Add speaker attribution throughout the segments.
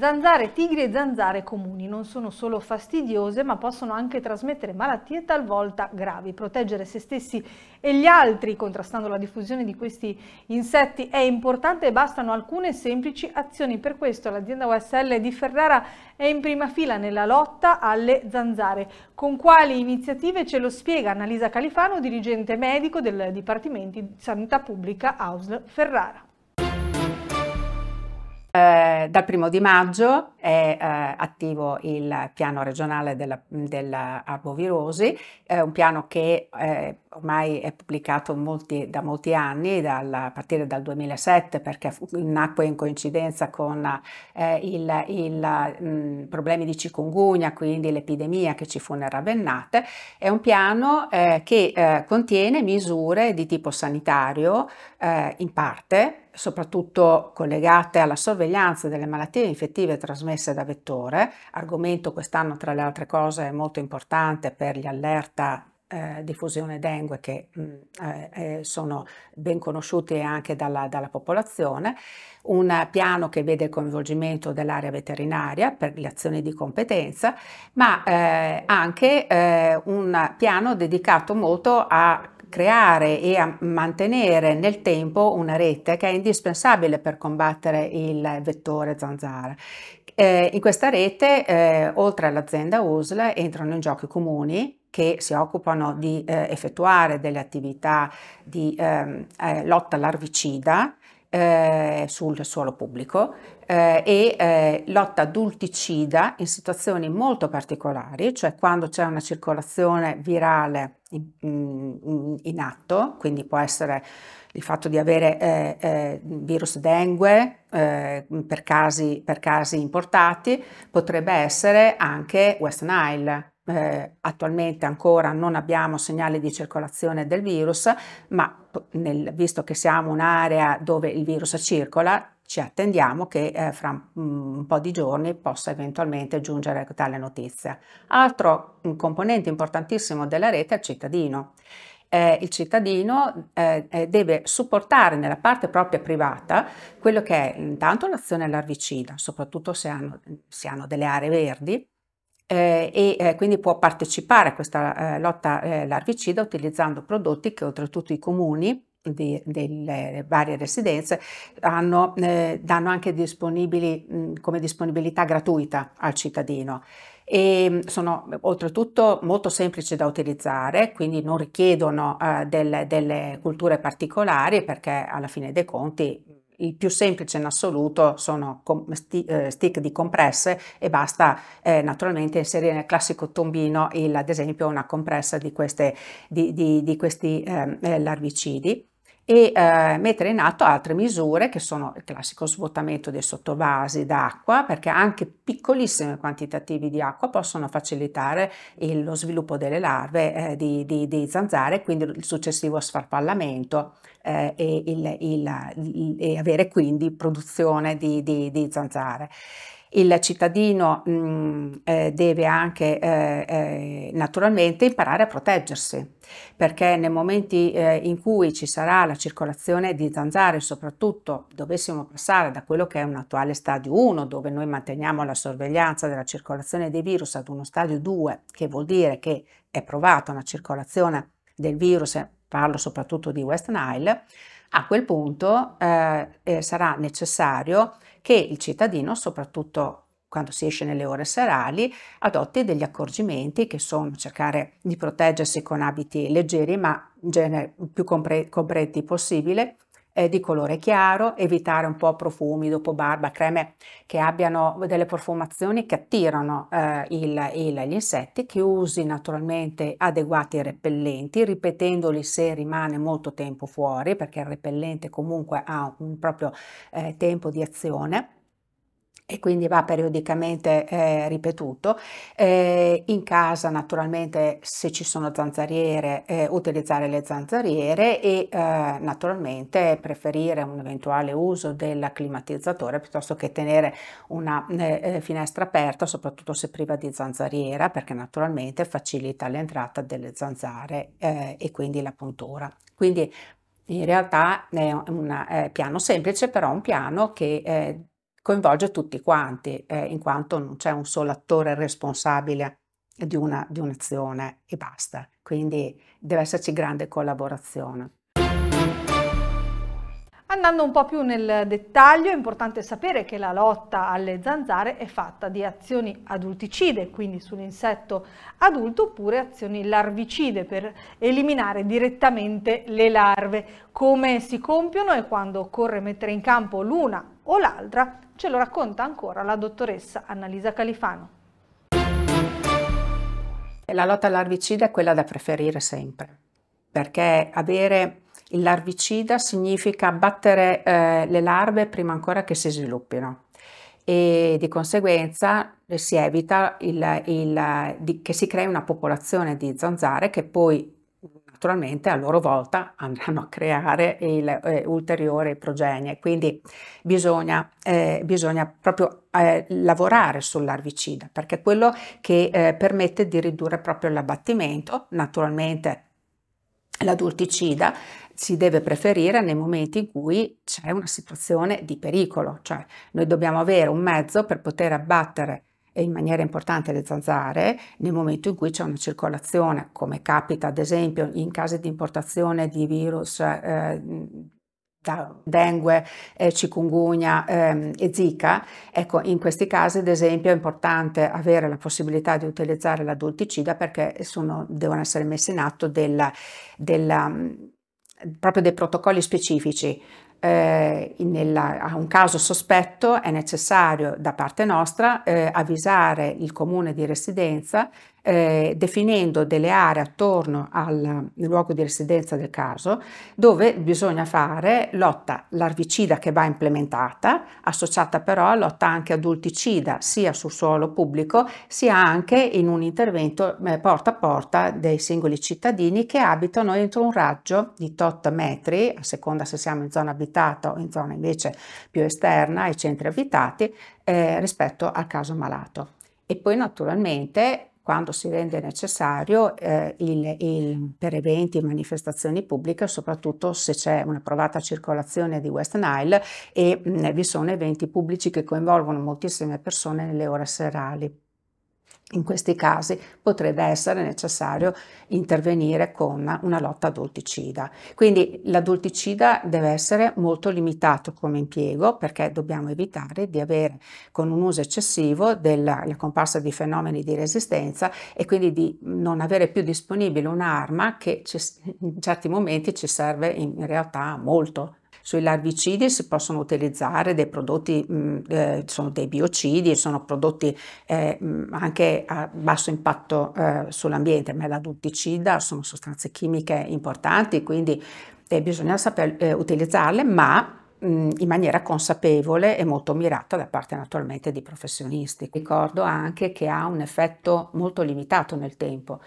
Speaker 1: Zanzare tigri e zanzare comuni non sono solo fastidiose ma possono anche trasmettere malattie talvolta gravi. Proteggere se stessi e gli altri contrastando la diffusione di questi insetti è importante e bastano alcune semplici azioni. Per questo l'azienda USL di Ferrara è in prima fila nella lotta alle zanzare. Con quali iniziative ce lo spiega Annalisa Califano, dirigente medico del Dipartimento di Sanità Pubblica AUSL Ferrara.
Speaker 2: Eh, dal primo di maggio è eh, attivo il piano regionale dell'arbovirosi, della è un piano che eh, ormai è pubblicato molti, da molti anni, dal, a partire dal 2007, perché nacque in coincidenza con eh, i problemi di cicungunya, quindi l'epidemia che ci fu nel Ravennate. È un piano eh, che eh, contiene misure di tipo sanitario in parte soprattutto collegate alla sorveglianza delle malattie infettive trasmesse da vettore, argomento quest'anno tra le altre cose molto importante per gli allerta eh, diffusione dengue che mh, mm, eh, eh, sono ben conosciuti anche dalla, dalla, popolazione, un piano che vede il coinvolgimento dell'area veterinaria per le azioni di competenza, ma eh, anche eh, un piano dedicato molto a creare e a mantenere nel tempo una rete che è indispensabile per combattere il vettore zanzara. Eh, in questa rete, eh, oltre all'azienda USL, entrano in gioco i comuni che si occupano di eh, effettuare delle attività di ehm, eh, lotta all'arvicida, eh, sul suolo pubblico eh, e eh, lotta adulticida in situazioni molto particolari, cioè quando c'è una circolazione virale in, in, mm, in atto, quindi può essere il fatto di avere eh, eh, virus dengue eh, per, casi, per, casi, importati, potrebbe essere anche West Nile, eh, attualmente ancora non abbiamo segnali di circolazione del virus, ma nel, visto che siamo un'area dove il virus circola, ci attendiamo che eh, fra un po' di giorni possa eventualmente giungere tale notizia. Altro componente importantissimo della rete è il cittadino. Eh, il cittadino eh, eh, deve supportare nella parte propria privata quello che è intanto l'azione larvicida, soprattutto se hanno, se hanno delle aree verdi, eh, e eh, quindi può partecipare a questa eh, lotta eh, larvicida utilizzando prodotti che oltretutto i comuni di, delle varie residenze hanno, eh, danno anche disponibili mh, come disponibilità gratuita al cittadino e sono oltretutto molto semplici da utilizzare, quindi non richiedono eh, delle, delle, culture particolari perché alla fine dei conti il più semplice in assoluto sono eh, stick di compresse e basta eh, naturalmente inserire nel classico tombino il, ad esempio una compressa di, queste, di, di, di questi ehm, eh, larvicidi e eh, mettere in atto altre misure che sono il classico svuotamento dei sottovasi d'acqua, perché anche piccolissime quantitativi di acqua possono facilitare il, lo sviluppo delle larve eh, di, di, di, zanzare e quindi il successivo sfarfallamento eh, e, il, il, e, avere quindi produzione di, di zanzare. Il cittadino mh, mm, eh, deve anche eh, eh, naturalmente imparare a proteggersi, perché nei momenti eh, in cui ci sarà la circolazione di zanzare, soprattutto dovessimo passare da quello che è un attuale stadio 1, dove noi manteniamo la sorveglianza della circolazione dei virus, ad uno stadio 2, che vuol dire che è provata una circolazione del virus, parlo soprattutto di West Nile, a quel punto eh, eh sarà necessario che il cittadino, soprattutto quando si esce nelle ore serali, adotti degli accorgimenti che sono cercare di proteggersi con abiti leggeri ma in genere più compre- possibile, eh, di colore chiaro, evitare un po' profumi dopo barba, creme che abbiano delle profumazioni che attirano eh, il, il, gli insetti, che usi naturalmente adeguati repellenti, ripetendoli se rimane molto tempo fuori, perché il repellente comunque ha un proprio eh, tempo di azione e quindi va periodicamente eh, ripetuto. Eh, in casa naturalmente se ci sono zanzariere eh, utilizzare le zanzariere e eh, naturalmente preferire un eventuale uso del climatizzatore piuttosto che tenere una eh, eh, finestra aperta soprattutto se priva di zanzariera perché naturalmente facilita l'entrata delle zanzare e quindi la puntura. Quindi in realtà è un piano semplice, però un piano che coinvolge tutti quanti, eh, in quanto non c'è un solo attore responsabile di, una, di un'azione e basta. Quindi deve esserci grande collaborazione.
Speaker 1: Andando un po' più nel dettaglio, è importante sapere che la lotta alle zanzare è fatta di azioni adulticide, quindi sull'insetto adulto, oppure azioni larvicide per eliminare direttamente le larve. Come si compiono e quando occorre mettere in campo l'una o l'altra Ce lo racconta ancora la dottoressa Annalisa Califano.
Speaker 2: La lotta all'arbicida è quella da preferire sempre, perché avere il larvicida significa battere eh, le larve prima ancora che si sviluppino e di conseguenza si evita il, il, di, che si crei una popolazione di zanzare che poi naturalmente a loro volta andranno a creare il, eh, ulteriore progenie. Quindi bisogna, eh, bisogna proprio eh, lavorare sull'arvicida perché è quello che eh, permette di ridurre proprio l'abbattimento, naturalmente l'adulticida si deve preferire nei momenti in cui c'è una situazione di pericolo, cioè noi dobbiamo avere un mezzo per poter abbattere in maniera importante le zanzare nel momento in cui c'è una circolazione, come capita ad esempio in caso di importazione di virus eh, da dengue, eh, chikungunya ehm, e zika. Ecco, in questi casi ad esempio è importante avere la possibilità di utilizzare l'adulticida perché sono, devono essere messi in atto della, della, proprio dei protocolli specifici eh, nella, a un caso sospetto è necessario da parte nostra eh, avvisare il comune di residenza eh, definendo delle aree attorno al luogo di residenza del caso dove bisogna fare lotta larvicida che va implementata, associata però a lotta anche adulticida sia sul suolo pubblico sia anche in un intervento eh, porta a porta dei singoli cittadini che abitano entro un raggio di tot metri, a seconda se siamo in zona abitata o in zona invece più esterna ai centri abitati, eh, rispetto al caso malato. E poi naturalmente quando si rende necessario eh, il, il, per eventi e manifestazioni pubbliche, soprattutto se c'è una provata circolazione di West Nile e mh, vi sono eventi pubblici che coinvolgono moltissime persone nelle ore serali. In questi casi potrebbe essere necessario intervenire con una lotta adulticida. Quindi l'adulticida deve essere molto limitato come impiego perché dobbiamo evitare di avere con un uso eccessivo della comparsa di fenomeni di resistenza e quindi di non avere più disponibile un'arma che ci, in certi momenti ci serve in realtà molto sui larvicidi si possono utilizzare dei prodotti, mh, mm, eh, sono dei biocidi, sono prodotti eh, mh, mm, anche a basso impatto eh, sull'ambiente, ma l'adulticida sono sostanze chimiche importanti, quindi eh, bisogna saper eh, utilizzarle, ma mm, in maniera consapevole e molto mirata da parte naturalmente di professionisti. Ricordo anche che ha un effetto molto limitato nel tempo.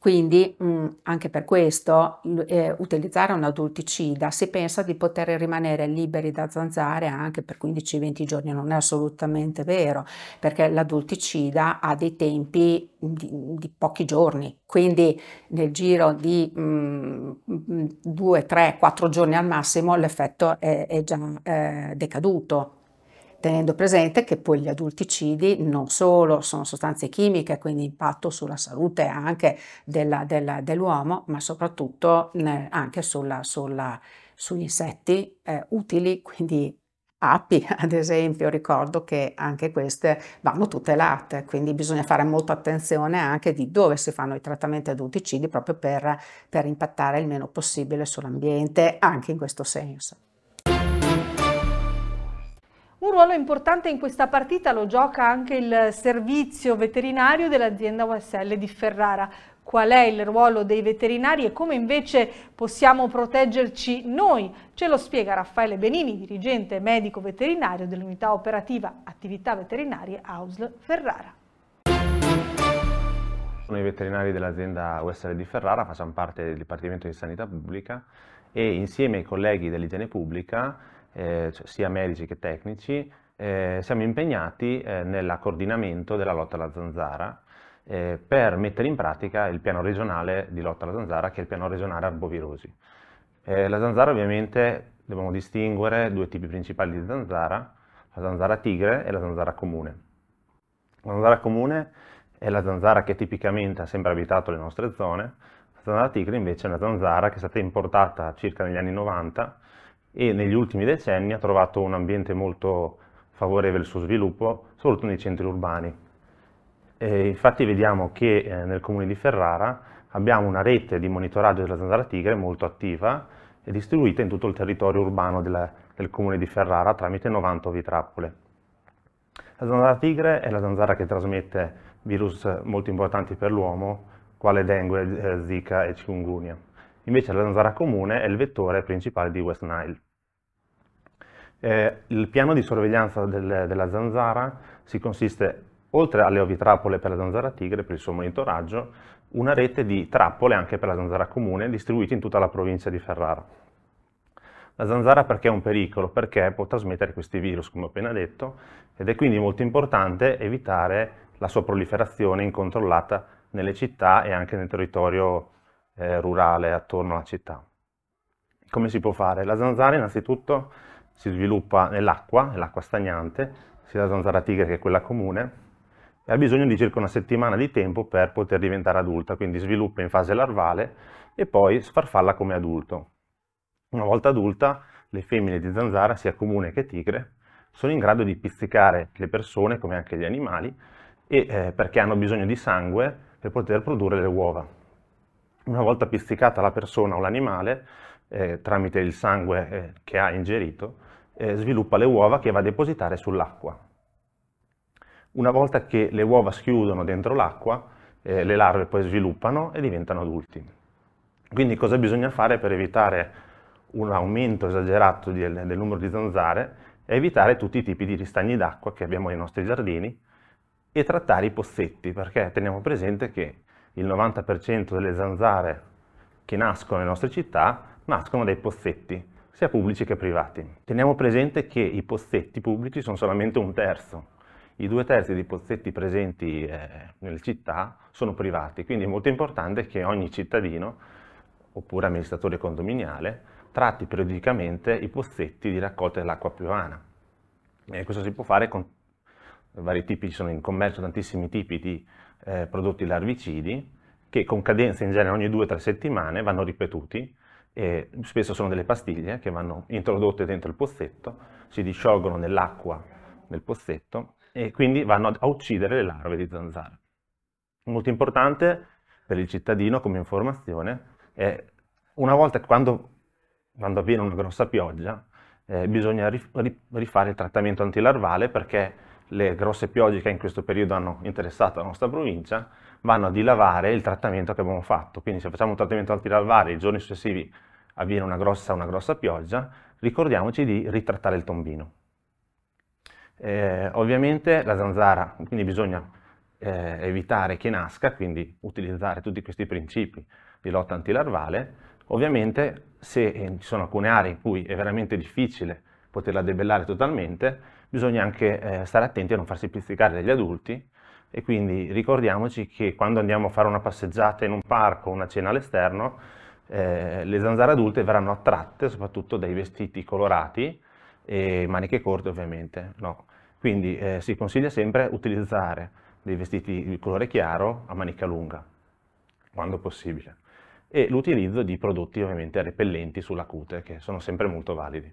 Speaker 2: Quindi mh, mm, anche per questo eh, utilizzare un adulticida si pensa di poter rimanere liberi da zanzare anche per 15-20 giorni, non è assolutamente vero, perché l'adulticida ha dei tempi di, di pochi giorni, quindi nel giro di 2, 3, 4 giorni al massimo l'effetto è, è già eh, decaduto tenendo presente che poi gli adulticidi non solo sono sostanze chimiche, quindi impatto sulla salute anche della, della, dell'uomo, ma soprattutto eh, anche sulla, sulla, sugli insetti eh, utili, quindi api ad esempio, ricordo che anche queste vanno tutelate, quindi bisogna fare molta attenzione anche di dove si fanno i trattamenti adulticidi proprio per, per impattare il meno possibile sull'ambiente anche in questo senso.
Speaker 1: Un ruolo importante in questa partita lo gioca anche il servizio veterinario dell'azienda USL di Ferrara. Qual è il ruolo dei veterinari e come invece possiamo proteggerci noi? Ce lo spiega Raffaele Benini, dirigente medico veterinario dell'unità operativa attività veterinarie AUSL Ferrara.
Speaker 3: Sono i veterinari dell'azienda USL di Ferrara facciamo parte del Dipartimento di Sanità Pubblica e insieme ai colleghi dell'igiene pubblica eh, cioè, sia medici che tecnici, eh, siamo impegnati eh, nell'accordinamento della lotta alla zanzara eh, per mettere in pratica il piano regionale di lotta alla zanzara, che è il piano regionale arbovirosi. Eh, la zanzara ovviamente dobbiamo distinguere due tipi principali di zanzara, la zanzara tigre e la zanzara comune. La zanzara comune è la zanzara che tipicamente ha sempre abitato le nostre zone, la zanzara tigre invece è una zanzara che è stata importata circa negli anni 90 e negli ultimi decenni ha trovato un ambiente molto favorevole al suo sviluppo, soprattutto nei centri urbani. E infatti vediamo che eh, nel comune di Ferrara abbiamo una rete di monitoraggio della zanzara tigre molto attiva e distribuita in tutto il territorio urbano della, del comune di Ferrara tramite 90 ovitrappole. La zanzara tigre è la zanzara che trasmette virus molto importanti per l'uomo, quale dengue, eh, zika e chikungunya. Invece la zanzara comune è il vettore principale di West Nile. Eh, il piano di sorveglianza del, della zanzara si consiste, oltre alle ovitrappole per la zanzara tigre, per il suo monitoraggio, una rete di trappole anche per la zanzara comune distribuite in tutta la provincia di Ferrara. La zanzara perché è un pericolo? Perché può trasmettere questi virus, come ho appena detto, ed è quindi molto importante evitare la sua proliferazione incontrollata nelle città e anche nel territorio eh, rurale attorno alla città. Come si può fare? La zanzara innanzitutto si sviluppa nell'acqua, nell'acqua stagnante, sia la zanzara tigre che quella comune, e ha bisogno di circa una settimana di tempo per poter diventare adulta, quindi sviluppa in fase larvale e poi sfarfalla come adulto. Una volta adulta, le femmine di zanzara, sia comune che tigre, sono in grado di pizzicare le persone, come anche gli animali, e, eh, perché hanno bisogno di sangue per poter produrre le uova. Una volta pizzicata la persona o l'animale, eh, tramite il sangue eh, che ha ingerito, eh, sviluppa le uova che va a depositare sull'acqua. Una volta che le uova schiudono dentro l'acqua, eh, le larve poi sviluppano e diventano adulti. Quindi cosa bisogna fare per evitare un aumento esagerato del, del numero di zanzare? È evitare tutti i tipi di ristagni d'acqua che abbiamo nei nostri giardini e trattare i pozzetti, perché teniamo presente che il 90% delle zanzare che nascono nelle nostre città nascono dai pozzetti, sia pubblici che privati. Teniamo presente che i pozzetti pubblici sono solamente un terzo, i due terzi dei pozzetti presenti eh, nelle città sono privati, quindi è molto importante che ogni cittadino, oppure amministratore condominiale, tratti periodicamente i pozzetti di raccolta dell'acqua piovana. E questo si può fare con vari tipi, ci sono in commercio tantissimi tipi di eh, prodotti larvicidi che con cadenza in genere ogni 2-3 settimane vanno ripetuti e spesso sono delle pastiglie che vanno introdotte dentro il pozzetto, si disciolgono nell'acqua del pozzetto e quindi vanno a uccidere le larve di zanzara. Molto importante per il cittadino come informazione è una volta quando, quando avviene una grossa pioggia eh, bisogna rifare il trattamento antilarvale perché le grosse piogge che in questo periodo hanno interessato la nostra provincia vanno a dilavare il trattamento che abbiamo fatto. Quindi se facciamo un trattamento altilalvare e i giorni successivi avviene una grossa, una grossa pioggia, ricordiamoci di ritrattare il tombino. Eh, ovviamente la zanzara, quindi bisogna eh, evitare che nasca, quindi utilizzare tutti questi principi di lotta antilarvale. Ovviamente se eh, ci sono alcune aree in cui è veramente difficile poterla debellare totalmente, bisogna anche eh, stare attenti a non farsi pizzicare dagli adulti e quindi ricordiamoci che quando andiamo a fare una passeggiata in un parco o una cena all'esterno, eh, le zanzare adulte verranno attratte soprattutto dai vestiti colorati e maniche corte ovviamente. No. Quindi eh, si consiglia sempre utilizzare dei vestiti di colore chiaro a manica lunga, quando possibile, e l'utilizzo di prodotti ovviamente repellenti sulla cute, che sono sempre molto validi.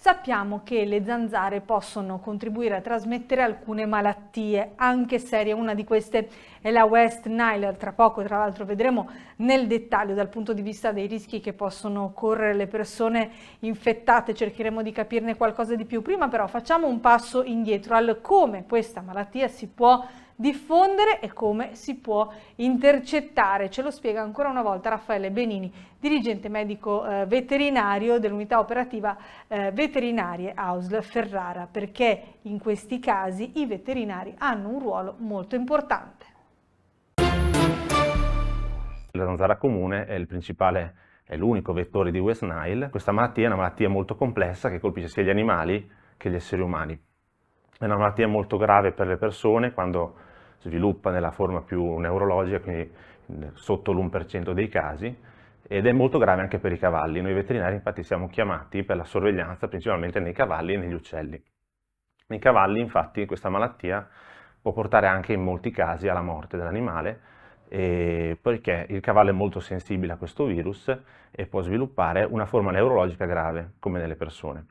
Speaker 1: Sappiamo che le zanzare possono contribuire a trasmettere alcune malattie, anche serie. Una di queste è la West Nile. Tra poco, tra l'altro, vedremo nel dettaglio dal punto di vista dei rischi che possono correre le persone infettate. Cercheremo di capirne qualcosa di più. Prima però facciamo un passo indietro al come questa malattia si può diffondere e come si può intercettare. Ce lo spiega ancora una volta Raffaele Benini, dirigente medico eh, veterinario dell'unità operativa eh, veterinarie AUSL Ferrara, perché in questi casi i veterinari hanno un ruolo molto importante.
Speaker 3: La zanzara comune è il principale è l'unico vettore di West Nile. Questa malattia è una malattia molto complessa che colpisce sia gli animali che gli esseri umani. È una malattia molto grave per le persone quando sviluppa nella forma più neurologica, quindi sotto l'1% dei casi, ed è molto grave anche per i cavalli. Noi veterinari infatti siamo chiamati per la sorveglianza principalmente nei cavalli e negli uccelli. Nei cavalli infatti questa malattia può portare anche in molti casi alla morte dell'animale, perché il cavallo è molto sensibile a questo virus e può sviluppare una forma neurologica grave, come nelle persone.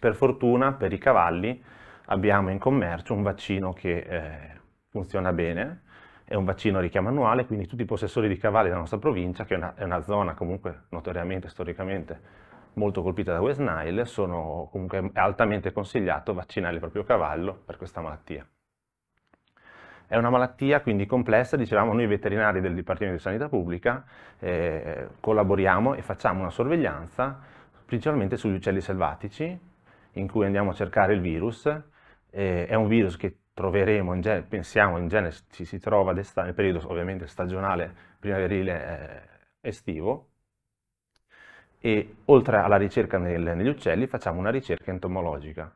Speaker 3: Per fortuna per i cavalli abbiamo in commercio un vaccino che eh, funziona bene, è un vaccino a richiamo annuale, quindi tutti i possessori di cavalli della nostra provincia, che è una, è una zona comunque notoriamente, storicamente molto colpita da West Nile, sono comunque altamente consigliato vaccinare il proprio cavallo per questa malattia. È una malattia quindi complessa, dicevamo noi veterinari del Dipartimento di Sanità Pubblica eh, collaboriamo e facciamo una sorveglianza principalmente sugli uccelli selvatici in cui andiamo a cercare il virus. Eh, è un virus che troveremo, in genere, pensiamo in genere ci si trova nel periodo ovviamente stagionale primaverile eh, estivo e oltre alla ricerca nel, negli uccelli facciamo una ricerca entomologica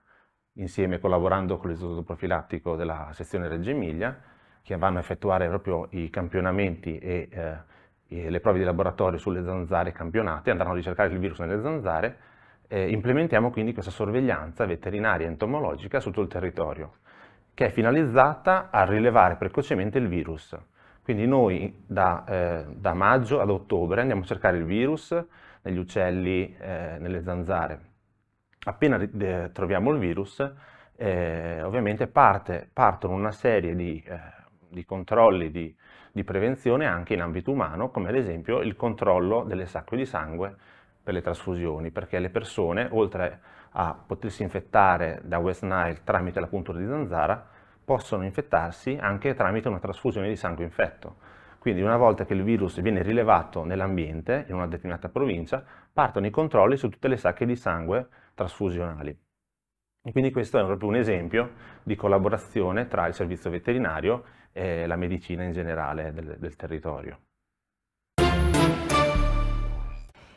Speaker 3: insieme collaborando con l'istituto profilattico della sezione Reggio Emilia che vanno a effettuare proprio i campionamenti e, eh, e le prove di laboratorio sulle zanzare campionate, andranno a ricercare il virus nelle zanzare eh, implementiamo quindi questa sorveglianza veterinaria entomologica su tutto il territorio che è finalizzata a rilevare precocemente il virus. Quindi noi da, eh, da maggio ad ottobre andiamo a cercare il virus negli uccelli, eh, nelle zanzare. Appena troviamo il virus, eh, ovviamente parte, partono una serie di, eh, di controlli di, di prevenzione anche in ambito umano, come ad esempio il controllo delle sacche di sangue per le trasfusioni, perché le persone, oltre a a potersi infettare da West Nile tramite la puntura di zanzara, possono infettarsi anche tramite una trasfusione di sangue infetto. Quindi una volta che il virus viene rilevato nell'ambiente, in una determinata provincia, partono i controlli su tutte le sacche di sangue trasfusionali. E quindi questo è proprio un esempio di collaborazione tra il servizio veterinario e la medicina in generale del, del territorio.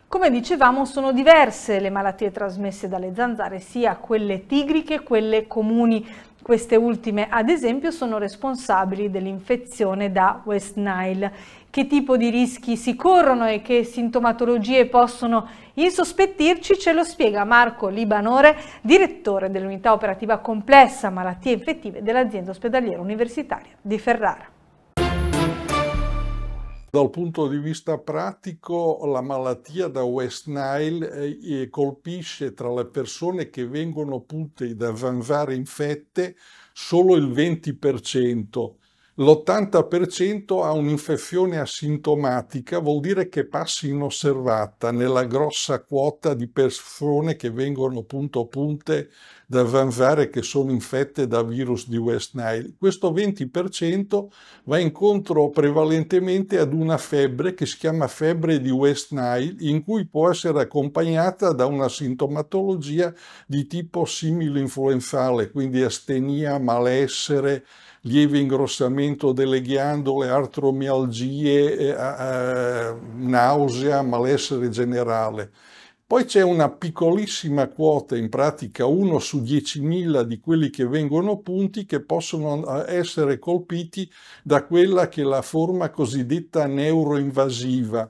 Speaker 1: Come dicevamo sono diverse le malattie trasmesse dalle zanzare, sia quelle tigriche che quelle comuni. Queste ultime, ad esempio, sono responsabili dell'infezione da West Nile. Che tipo di rischi si corrono e che sintomatologie possono insospettirci ce lo spiega Marco Libanore, direttore dell'unità operativa complessa malattie infettive dell'azienda ospedaliera universitaria di Ferrara.
Speaker 4: Dal punto di vista pratico, la malattia da West Nile eh, colpisce tra le persone che vengono punte da zanzare infette solo il 20%. L'80% ha un'infezione asintomatica, vuol dire che passi inosservata nella grossa quota di persone che vengono punto a punte da zanzare che sono infette da virus di West Nile. Questo 20% va incontro prevalentemente ad una febbre che si chiama febbre di West Nile, in cui può essere accompagnata da una sintomatologia di tipo simile influenzale, quindi astenia, malessere, lieve ingrossamento delle ghiandole, artromialgie, eh, eh, eh, nausea, malessere generale. Poi c'è una piccolissima quota, in pratica 1 su 10.000 di quelli che vengono punti, che possono eh, essere colpiti da quella che è la forma cosiddetta neuroinvasiva,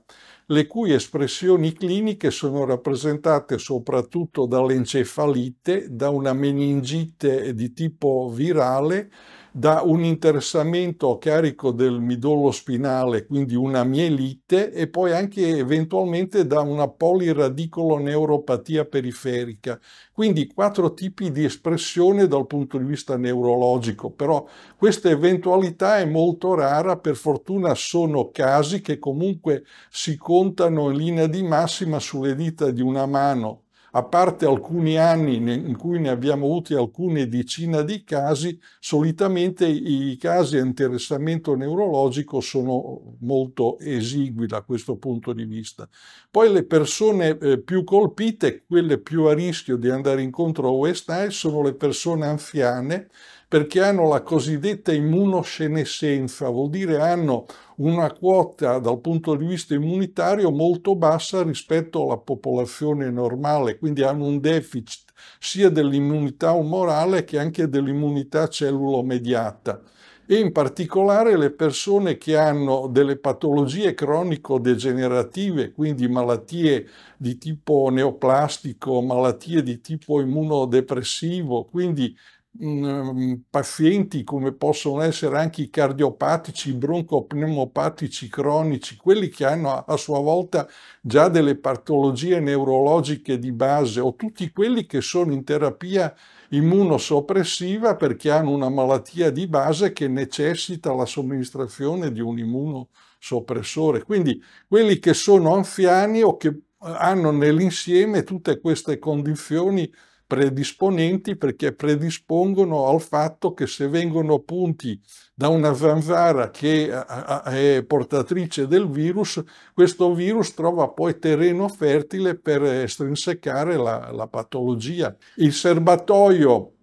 Speaker 4: le cui espressioni cliniche sono rappresentate soprattutto dall'encefalite, da una meningite di tipo virale, da un interessamento a carico del midollo spinale, quindi una mielite, e poi anche eventualmente da una poliradicoloneuropatia periferica. Quindi quattro tipi di espressione dal punto di vista neurologico, però questa eventualità è molto rara, per fortuna sono casi che comunque si contano in linea di massima sulle dita di una mano a parte alcuni anni in cui ne abbiamo avuti alcune decine di casi, solitamente i casi a interessamento neurologico sono molto esigui da questo punto di vista. Poi le persone eh, più colpite, quelle più a rischio di andare incontro a West OSI, sono le persone anziane, perché hanno la cosiddetta immunoscenescenza, vuol dire hanno una quota dal punto di vista immunitario molto bassa rispetto alla popolazione normale, quindi hanno un deficit sia dell'immunità umorale che anche dell'immunità cellulomediata e in particolare le persone che hanno delle patologie cronico-degenerative, quindi malattie di tipo neoplastico, malattie di tipo immunodepressivo, quindi Ehm, pazienti come possono essere anche i cardiopatici, i broncopneumopatici cronici, quelli che hanno a sua volta già delle patologie neurologiche di base o tutti quelli che sono in terapia immunosoppressiva perché hanno una malattia di base che necessita la somministrazione di un immunosoppressore. Quindi quelli che sono anziani o che eh, hanno nell'insieme tutte queste condizioni predisponenti perché predispongono al fatto che se vengono punti da una zanzara che eh, eh, eh, è portatrice del virus, questo virus trova poi terreno fertile per estrinsecare la, la patologia. Il serbatoio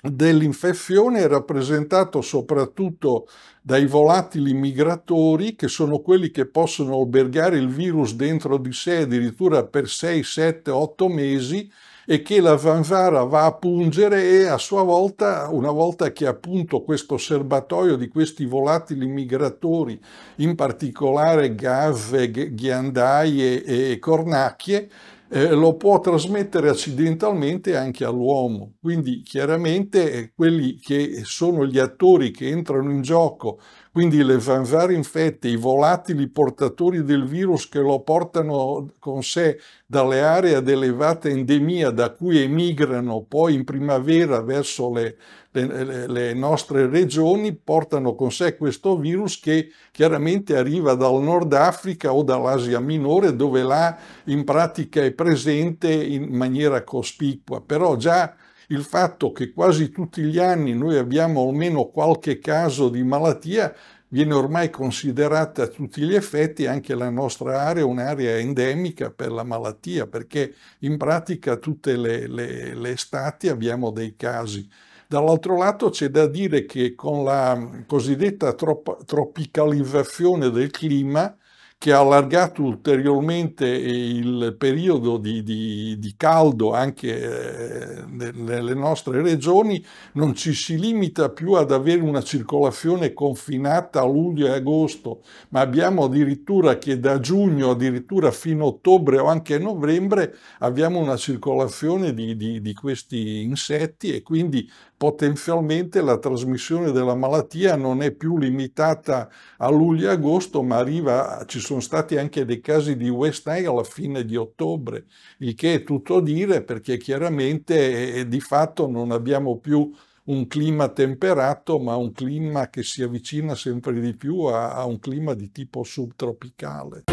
Speaker 4: dell'infezione è rappresentato soprattutto dai volatili migratori che sono quelli che possono albergare il virus dentro di sé addirittura per 6, 7, 8 mesi e che la vanvara va a pungere e a sua volta, una volta che appunto questo serbatoio di questi volatili migratori, in particolare gave, ghiandaie e cornacchie, eh, lo può trasmettere accidentalmente anche all'uomo. Quindi chiaramente eh, quelli che sono gli attori che entrano in gioco quindi le zanzare infette, i volatili portatori del virus che lo portano con sé dalle aree ad elevata endemia da cui emigrano poi in primavera verso le, le, le nostre regioni, portano con sé questo virus che chiaramente arriva dal Nord Africa o dall'Asia Minore dove là in pratica è presente in maniera cospicua. Però già il fatto che quasi tutti gli anni noi abbiamo almeno qualche caso di malattia viene ormai considerata a tutti gli effetti anche la nostra area un'area endemica per la malattia, perché in pratica tutte le, le, le estati abbiamo dei casi. Dall'altro lato c'è da dire che con la cosiddetta trop- tropicalizzazione del clima che ha allargato ulteriormente il periodo di, di, di caldo anche eh, nelle nostre regioni, non ci si limita più ad avere una circolazione confinata a luglio e agosto, ma abbiamo addirittura che da giugno, addirittura fino a ottobre o anche a novembre, abbiamo una circolazione di, di questi insetti e quindi potenzialmente la trasmissione della malattia non è più limitata a luglio e agosto, ma arriva, ci sono stati anche dei casi di West Nile alla fine di ottobre, il che è tutto dire perché chiaramente eh, di fatto non abbiamo più un clima temperato, ma un clima che si avvicina sempre di più a, a un clima di tipo subtropicale.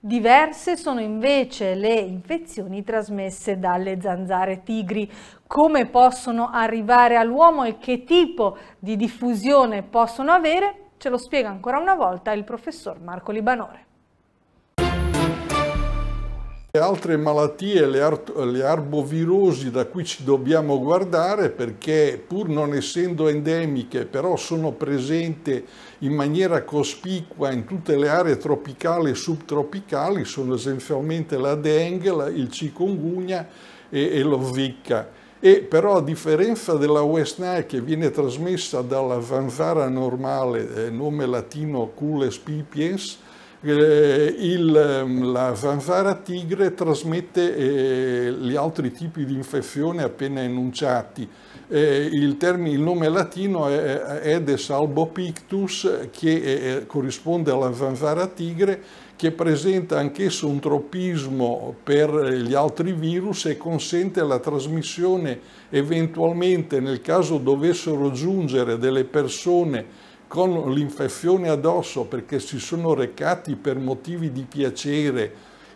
Speaker 1: Diverse sono invece le infezioni trasmesse dalle zanzare tigri. Come possono arrivare all'uomo e che tipo di diffusione possono avere? Ce lo spiega ancora una volta il professor Marco Libanore.
Speaker 4: Le altre malattie, le, ar- le arbovirosi da cui ci dobbiamo guardare perché pur non essendo endemiche però sono presenti in maniera cospicua in tutte le aree tropicali e subtropicali, sono essenzialmente la dengue, il chikungunya e, e l'ovicca e però a differenza della West Nile che viene trasmessa dalla vanvara normale, eh, nome latino Cules pipiens, eh, il, ehm, la zanzara tigre trasmette eh, gli altri tipi di infezione appena enunciati. Eh, il, termine, il, nome latino è, è Edes albopictus, che eh, eh, corrisponde alla zanzara tigre, che presenta anch'esso un tropismo per gli altri virus e consente la trasmissione eventualmente nel caso dovessero giungere delle persone con l'infezione addosso perché si sono recati per motivi di piacere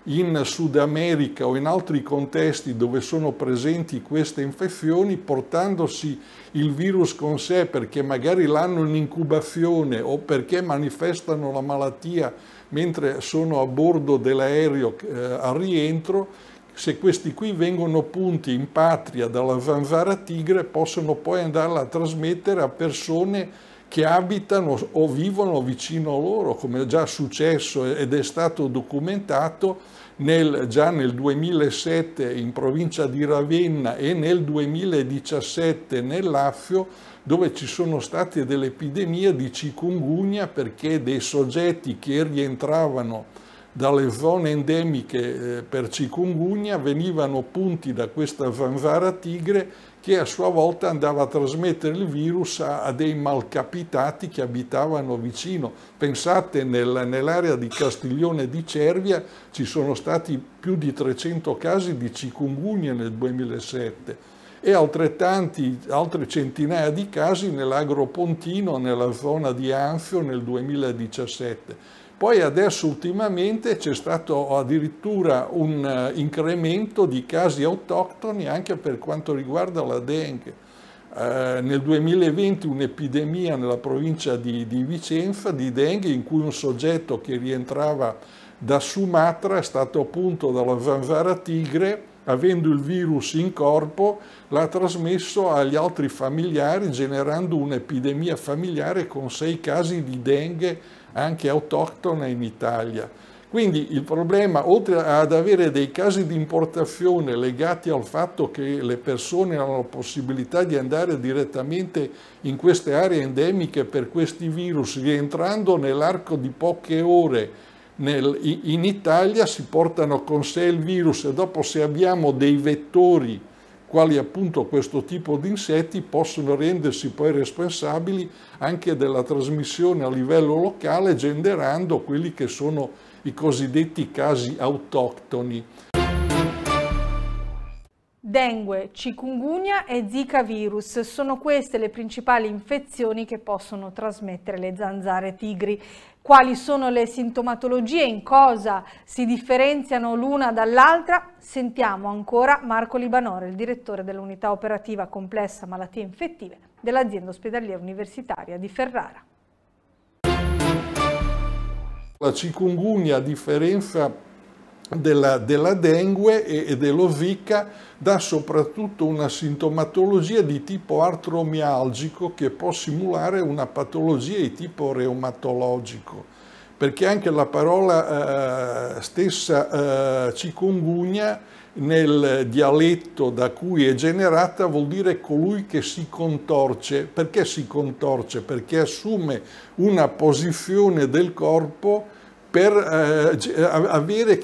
Speaker 4: in Sud America o in altri contesti dove sono presenti queste infezioni, portandosi il virus con sé perché magari l'hanno in incubazione o perché manifestano la malattia mentre sono a bordo dell'aereo eh, al rientro, se questi qui vengono punti in patria dalla zanzara tigre possono poi andarla a trasmettere a persone che abitano o vivono vicino a loro, come è già successo ed è stato documentato nel, già nel 2007 in provincia di Ravenna e nel 2017 nell'Affio, dove ci sono state delle epidemie di cicungunya perché dei soggetti che rientravano dalle zone endemiche eh, per Cicungugna venivano punti da questa zanzara tigre che a sua volta andava a trasmettere il virus a, a dei malcapitati che abitavano vicino. Pensate, nel, nell'area di Castiglione di Cervia ci sono stati più di 300 casi di cicungugna nel 2007 e altrettanti, altre centinaia di casi nell'Agro Pontino, nella zona di Anfio nel 2017 poi adesso ultimamente c'è stato addirittura un eh, incremento di casi autoctoni anche per quanto riguarda la dengue. Eh, nel 2020 un'epidemia nella provincia di, di Vicenza di dengue in cui un soggetto che rientrava da Sumatra è stato appunto dalla zanzara tigre avendo il virus in corpo, l'ha trasmesso agli altri familiari generando un'epidemia familiare con sei casi di dengue anche autoctona in Italia. Quindi il problema, oltre ad avere dei casi di importazione legati al fatto che le persone hanno la possibilità di andare direttamente in queste aree endemiche per questi virus, rientrando nell'arco di poche ore nel, in Italia si portano con sé il virus e dopo se abbiamo dei vettori quali appunto questo tipo di insetti possono rendersi poi responsabili anche della trasmissione a livello locale generando quelli che sono i cosiddetti casi autoctoni.
Speaker 1: Dengue, cikungunya e zika virus sono queste le principali infezioni che possono trasmettere le zanzare tigri quali sono le sintomatologie, in cosa si differenziano l'una dall'altra, sentiamo ancora Marco Libanore, il direttore dell'unità operativa complessa malattie infettive dell'azienda ospedaliera universitaria di Ferrara.
Speaker 4: La cicungunia, a differenza della, della dengue e, e dello Zika dà soprattutto una sintomatologia di tipo artromialgico che può simulare una patologia di tipo reumatologico perché anche la parola eh, stessa eh, cicungugna nel dialetto da cui è generata vuol dire colui che si contorce. Perché si contorce? Perché assume una posizione del corpo per eh, eh avere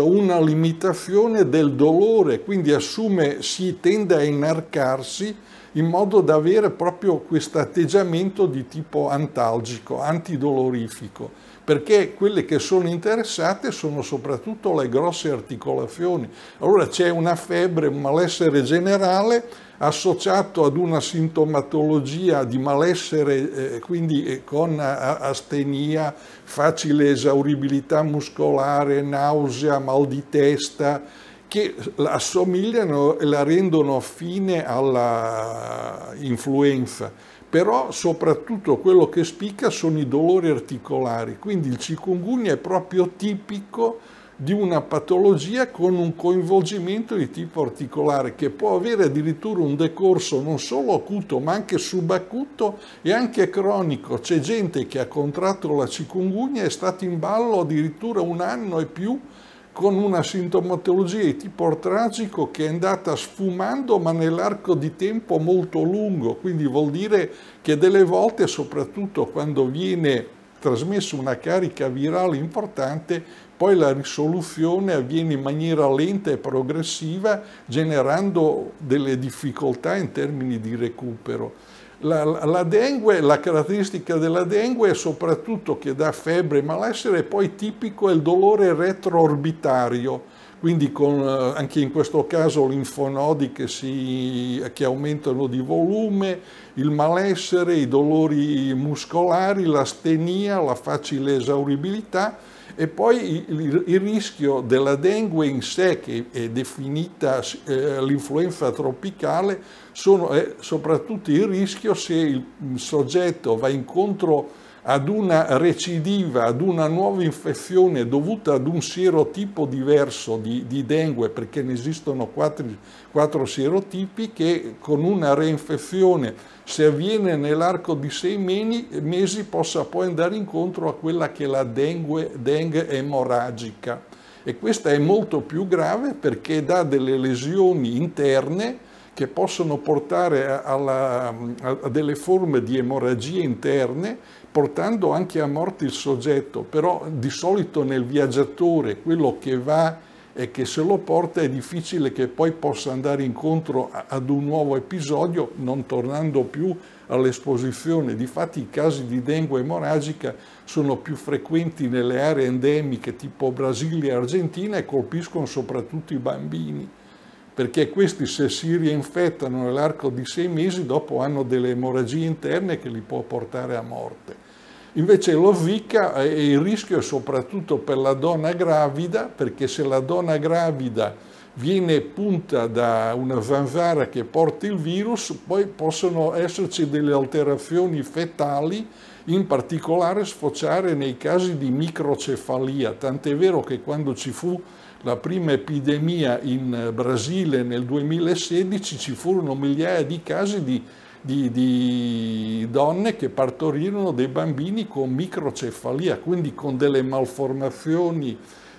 Speaker 4: una limitazione del dolore, quindi assume, si tende a inarcarsi in modo da avere proprio questo atteggiamento di tipo antalgico, antidolorifico perché quelle che sono interessate sono soprattutto le grosse articolazioni. Allora c'è una febbre, un malessere generale associato ad una sintomatologia di malessere, eh, quindi eh, con astenia, facile esauribilità muscolare, nausea, mal di testa, che assomigliano e la rendono affine all'influenza. influenza però soprattutto quello che spicca sono i dolori articolari, quindi il chikungunya è proprio tipico di una patologia con un coinvolgimento di tipo articolare che può avere addirittura un decorso non solo acuto ma anche subacuto e anche cronico. C'è gente che ha contratto la cikungunya e è stata in ballo addirittura un anno e più con una sintomatologia di tipo tragico che è andata sfumando ma nell'arco di tempo molto lungo, quindi vuol dire che delle volte, soprattutto quando viene trasmessa una carica virale importante, poi la risoluzione avviene in maniera lenta e progressiva generando delle difficoltà in termini di recupero. La, la, dengue, la caratteristica della dengue è soprattutto che dà febbre e malessere e poi tipico è il dolore retroorbitario, quindi con, eh, anche in questo caso linfonodi che, si, che aumentano di volume, il malessere, i dolori muscolari, l'astenia, la facile esauribilità e poi il, il rischio della dengue in sé, che è definita eh, l'influenza tropicale, sono, è soprattutto il rischio se il soggetto va incontro ad una recidiva, ad una nuova infezione dovuta ad un serotipo diverso di, di dengue, perché ne esistono quattro, quattro serotipi che con una reinfezione se avviene nell'arco di sei mesi possa poi andare incontro a quella che è la dengue, dengue emorragica. E questa è molto più grave perché dà delle lesioni interne che possono portare alla, a delle forme di emorragie interne, portando anche a morte il soggetto. Però di solito nel viaggiatore, quello che va è che se lo porta è difficile che poi possa andare incontro ad un nuovo episodio non tornando più all'esposizione. Difatti i casi di dengue emorragica sono più frequenti nelle aree endemiche tipo Brasile e Argentina e colpiscono soprattutto i bambini, perché questi se si rinfettano nell'arco di sei mesi dopo hanno delle emorragie interne che li può portare a morte. Invece l'ovvica e il rischio è soprattutto per la donna gravida, perché se la donna gravida viene punta da una zanzara che porta il virus, poi possono esserci delle alterazioni fetali, in particolare sfociare nei casi di microcefalia. Tant'è vero che quando ci fu la prima epidemia in Brasile nel 2016 ci furono migliaia di casi di di, di donne che partorirono dei bambini con microcefalia, quindi con delle malformazioni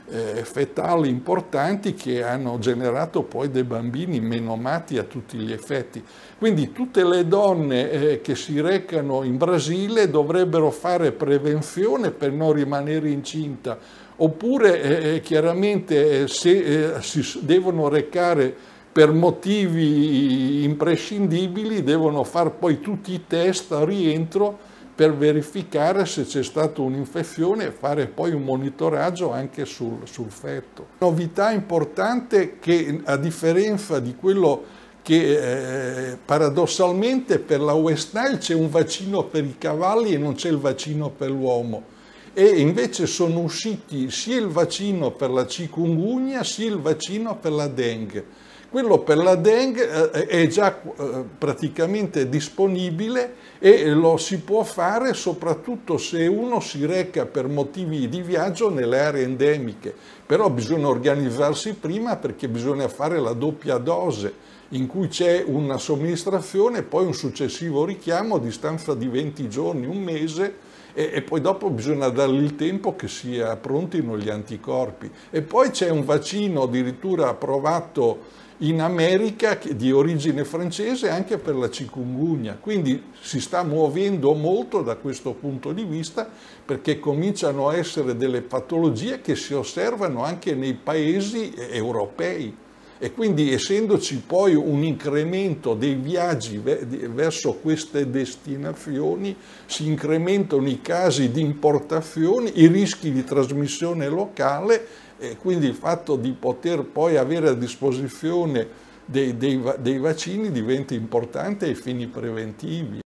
Speaker 4: eh, fetali importanti che hanno generato poi dei bambini menomati a tutti gli effetti. Quindi tutte le donne eh, che si recano in Brasile dovrebbero fare prevenzione per non rimanere incinta, oppure eh, eh chiaramente eh, se eh, si devono recare per motivi imprescindibili devono fare poi tutti i test a rientro per verificare se c'è stata un'infezione e fare poi un monitoraggio anche sul, sul feto. Novità importante che a differenza di quello che eh, paradossalmente per la West Nile c'è un vaccino per i cavalli e non c'è il vaccino per l'uomo e invece sono usciti sia il vaccino per la cicungunia sia il vaccino per la dengue quello per la Deng eh, è già eh, praticamente disponibile e lo si può fare soprattutto se uno si reca per motivi di viaggio nelle aree endemiche, però bisogna organizzarsi prima perché bisogna fare la doppia dose in cui c'è una somministrazione e poi un successivo richiamo a distanza di 20 giorni, un mese, e, poi dopo bisogna dargli il tempo che si approntino gli anticorpi. E poi c'è un vaccino addirittura approvato in America di origine francese anche per la cicungunya, quindi si sta muovendo molto da questo punto di vista perché cominciano a essere delle patologie che si osservano anche nei paesi eh, europei e quindi essendoci poi un incremento dei viaggi verso queste destinazioni, si incrementano i casi di importazioni, i rischi di trasmissione locale e quindi il fatto di poter poi avere a disposizione dei, dei, dei vaccini diventa importante ai fini preventivi.